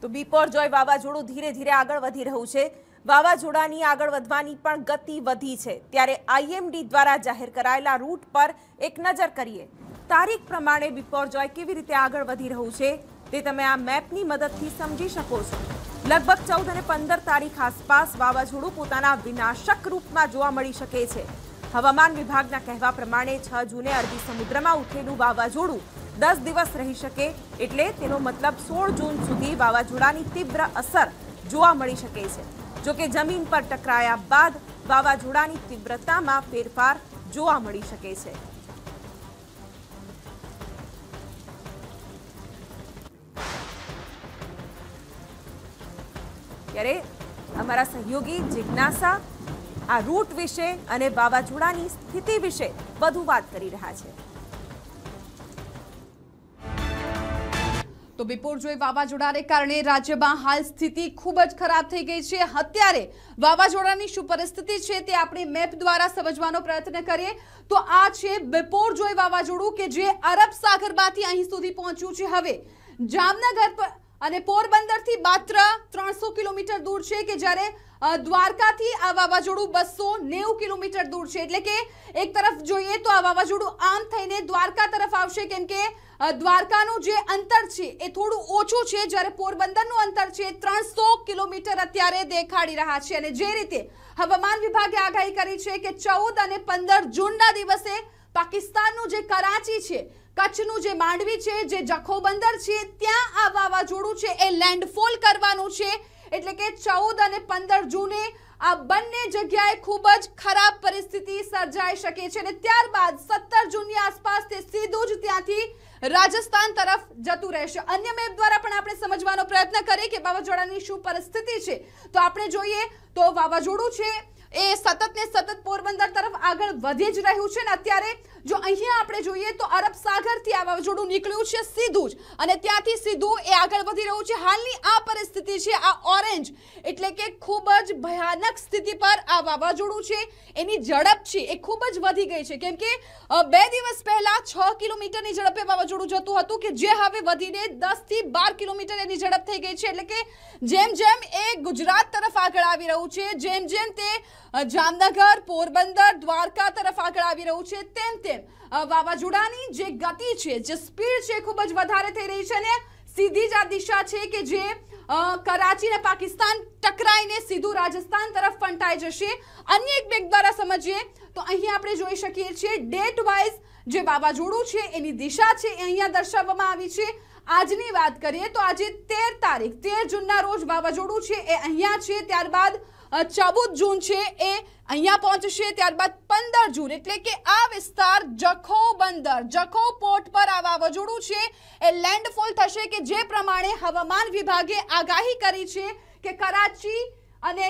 તો જોય વાવાઝોડું ધીરે ધીરે આગળ વધી રહ્યું છે વાવાઝોડાની આગળ વધવાની પણ ગતિ વધી છે ત્યારે આઈએમડી દ્વારા જાહેર કરાયેલા રૂટ પર એક નજર કરીએ તારીખ પ્રમાણે બીપોર જોય કેવી રીતે આગળ વધી રહ્યું છે તે તમે આ મેપની મદદથી સમજી શકો છો લગભગ ચૌદ અને પંદર તારીખ આસપાસ વાવાઝોડું પોતાના વિનાશક રૂપમાં જોવા મળી શકે છે હવામાન વિભાગના કહેવા પ્રમાણે છ જૂને અરબી સમુદ્રમાં ઉઠેલું વાવાઝોડું દસ દિવસ રહી શકે એટલે તેનો મતલબ સોળ જૂન સુધી વાવાઝોડાની તીવ્ર અસર જોવા મળી શકે છે જોકે જમીન પર ટકરાયા બાદ વાવાઝોડાની તીવ્રતામાં ફેરફાર જોવા મળી શકે છે ત્યારે અમારા સહયોગી જિજ્ઞાસા આ રૂટ વિશે અને વાવાઝોડાની સ્થિતિ વિશે વધુ વાત કરી રહ્યા છે તો બિપોર જોઈ વાવાઝોડાને કારણે રાજ્યમાં હાલ સ્થિતિ ખૂબ જ ખરાબ થઈ ગઈ છે અત્યારે વાવાઝોડાની શું પરિસ્થિતિ છે તે આપણે મેપ દ્વારા સમજવાનો પ્રયત્ન કરીએ તો આ છે બિપોર જોઈ વાવાઝોડું કે જે અરબ સાગરમાંથી અહીં સુધી પહોંચ્યું છે હવે જામનગર પર અને પોરબંદરથી માત્ર ત્રણસો કિલોમીટર દૂર છે કે જ્યારે દ્વારકાથી આ વાવાઝોડું બસો નેવું કિલોમીટર દૂર છે એટલે કે એક તરફ જોઈએ તો આ વાવાઝોડું આમ થઈને દ્વારકા તરફ આવશે કેમ કે દ્વારકાનું જે અંતર છે એ થોડું ઓછું છે જ્યારે પોરબંદરનું અંતર છે ત્રણસો કિલોમીટર અત્યારે દેખાડી રહ્યા છે અને જે રીતે હવામાન વિભાગે આગાહી કરી છે કે ચૌદ અને પંદર જૂનના દિવસે પાકિસ્તાનનું જે કરાચી છે કચ્છનું જે માંડવી છે જે જખો બંદર છે ત્યાં આ વાવાઝોડું છે એ લેન્ડફોલ કરવાનું છે એટલે કે ચૌદ અને પંદર જૂને આ બંને જગ્યાએ ખૂબ જ ખરાબ પરિસ્થિતિ સર્જાઈ શકે છે અને ત્યારબાદ સત્તર જૂનની આસપાસ તે સીધું જ ત્યાંથી રાજસ્થાન તરફ જતું રહેશે અન્ય મેપ દ્વારા પણ આપણે સમજવાનો પ્રયત્ન કરીએ કે વાવાઝોડાની શું પરિસ્થિતિ છે તો આપણે જોઈએ તો વાવાઝોડું છે એ સતત ને સતત પોરબંદર તરફ આગળ વધી જ રહ્યું છે ને અત્યારે જો અહીંયા આપણે જોઈએ તો અરબ સાગરથી આ વાવાઝોડું નીકળ્યું છે સીધું જ અને ત્યાંથી સીધું એ આગળ વધી રહ્યું છે હાલની આ પરિસ્થિતિ છે આ ઓરેન્જ એટલે કે ખૂબ જ ભયાનક સ્થિતિ પર આ વાવાઝોડું છે એની ઝડપ છે એ ખૂબ જ વધી ગઈ છે કેમ કે બે દિવસ પહેલાં છ કિલોમીટરની ઝડપે વાવાઝોડું જતું હતું કે જે હવે વધીને દસથી બાર કિલોમીટર એની ઝડપ થઈ ગઈ છે એટલે કે જેમ જેમ એ ગુજરાત તરફ આગળ આવી રહ્યું છે જેમ જેમ તે જામનગર પોરબંદર દ્વારકા તરફ આગળ આવી રહ્યું છે તેમ તેમ વાવાઝોડાની જે ગતિ છે જે સ્પીડ છે ખૂબ જ વધારે થઈ રહી છે અને સીધી જ આ દિશા છે કે જે કરાચી અને પાકિસ્તાન ટકરાઈને સીધું રાજસ્થાન તરફ ફંટાઈ જશે અન્ય એક બેગ દ્વારા સમજીએ તો અહીં આપણે જોઈ શકીએ છીએ ડેટ વાઇઝ જે વાવાઝોડું છે એની દિશા છે એ અહીંયા દર્શાવવામાં આવી છે આજની વાત કરીએ તો આજે તેર તારીખ તેર જૂનના રોજ વાવાઝોડું છે એ અહીંયા છે ત્યારબાદ ચૌદ જૂન છે એ અહીંયા પહોંચશે ત્યારબાદ પંદર જૂન એટલે કે આ વિસ્તાર જખો બંદર જખો પોર્ટ પર આ વાવાઝોડું છે એ લેન્ડફોલ થશે કે જે પ્રમાણે હવામાન વિભાગે આગાહી કરી છે કે કરાચી અને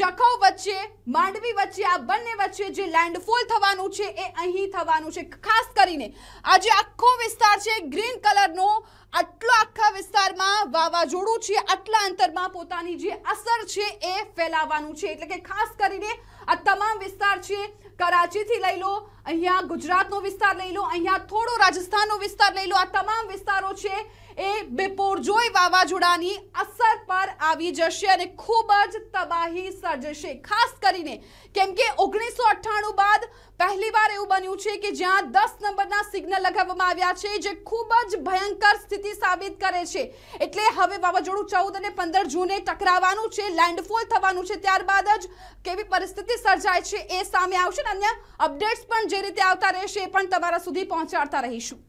જખૌ વચ્ચે માંડવી વચ્ચે આ બંને વચ્ચે જે લેન્ડફોલ થવાનું છે એ અહીં થવાનું છે ખાસ કરીને આ જે આખો વિસ્તાર છે ગ્રીન કલરનો આટલો આખા વિસ્તારમાં વાવાઝોડું છે આટલા અંતરમાં પોતાની જે અસર છે એ ફેલાવાનું છે એટલે કે ખાસ કરીને આ તમામ વિસ્તાર છે કરાચીથી લઈ લો અહીંયા ગુજરાતનો વિસ્તાર લઈ લો અહીંયા થોડો રાજસ્થાનનો વિસ્તાર લઈ લો આ તમામ વિસ્તારો છે એ બેપોરજોઈ વાવાઝોડાની અસર પર આવી જશે અને ખૂબ જ તબાહી સર્જશે ખાસ કરીને કેમ કે ઓગણીસો અઠ્ઠાણું બાદ પહેલીવાર એવું બન્યું છે કે જ્યાં દસ નંબરના સિગ્નલ લગાવવામાં આવ્યા છે જે ખૂબ જ ભયંકર સ્થિતિ સાબિત કરે છે એટલે હવે વાવાઝોડું ચૌદ અને પંદર જૂને ટકરાવાનું છે લેન્ડફોલ થવાનું છે ત્યારબાદ જ કેવી પરિસ્થિતિ સર્જાય છે એ સામે આવશે અને અન્ય અપડેટ્સ પણ જે રીતે આવતા રહેશે એ પણ તમારા સુધી પહોંચાડતા રહીશું